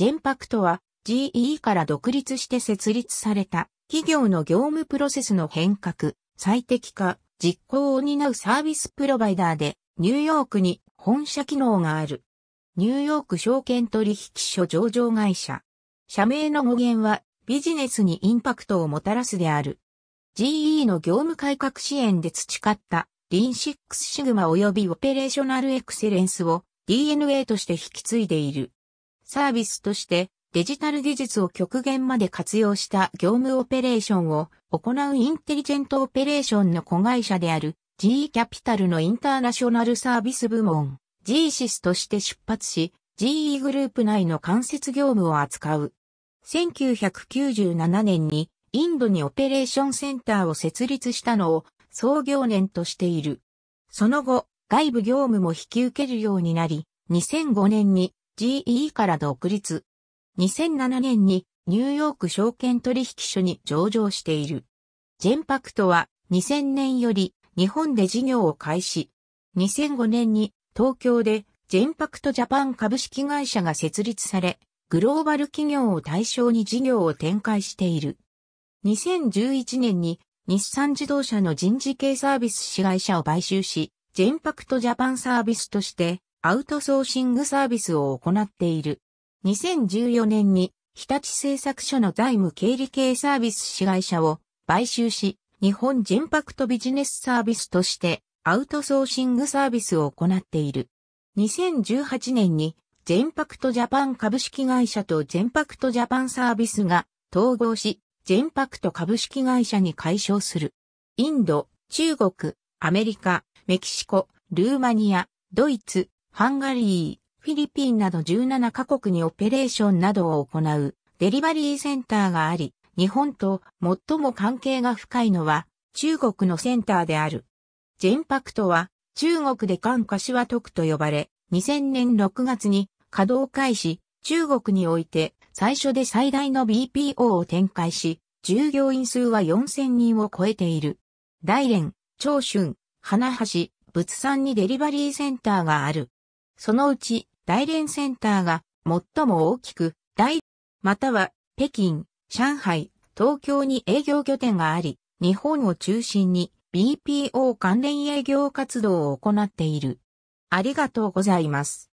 ジェンパクトは GE から独立して設立された企業の業務プロセスの変革、最適化、実行を担うサービスプロバイダーでニューヨークに本社機能がある。ニューヨーク証券取引所上場会社。社名の語源はビジネスにインパクトをもたらすである。GE の業務改革支援で培ったリンシックスシグマ及びオペレーショナルエクセレンスを DNA として引き継いでいる。サービスとしてデジタル技術を極限まで活用した業務オペレーションを行うインテリジェントオペレーションの子会社である GE キャピタルのインターナショナルサービス部門 GE シスとして出発し GE グループ内の間接業務を扱う。1997年にインドにオペレーションセンターを設立したのを創業年としている。その後、外部業務も引き受けるようになり、2005年に GE から独立。2007年にニューヨーク証券取引所に上場している。ジェンパクトは2000年より日本で事業を開始。2005年に東京でジェンパクトジャパン株式会社が設立され、グローバル企業を対象に事業を展開している。2011年に日産自動車の人事系サービス子会社を買収し、ジェンパクトジャパンサービスとしてアウトソーシングサービスを行っている。2014年に日立製作所の財務経理系サービス市会社を買収し、日本ジェンパクトビジネスサービスとしてアウトソーシングサービスを行っている。2018年にジェンパクトジャパン株式会社とジェンパクトジャパンサービスが統合し、ジェンパクト株式会社に解消する。インド、中国、アメリカ、メキシコ、ルーマニア、ドイツ、ハンガリー、フィリピンなど17カ国にオペレーションなどを行うデリバリーセンターがあり、日本と最も関係が深いのは中国のセンターである。ジェンパクトは中国でカシワトクと呼ばれ、2000年6月に稼働開始、中国において最初で最大の BPO を展開し、従業員数は4000人を超えている。大連、長春、花橋、仏産にデリバリーセンターがある。そのうち大連センターが最も大きく、大、または北京、上海、東京に営業拠点があり、日本を中心に BPO 関連営業活動を行っている。ありがとうございます。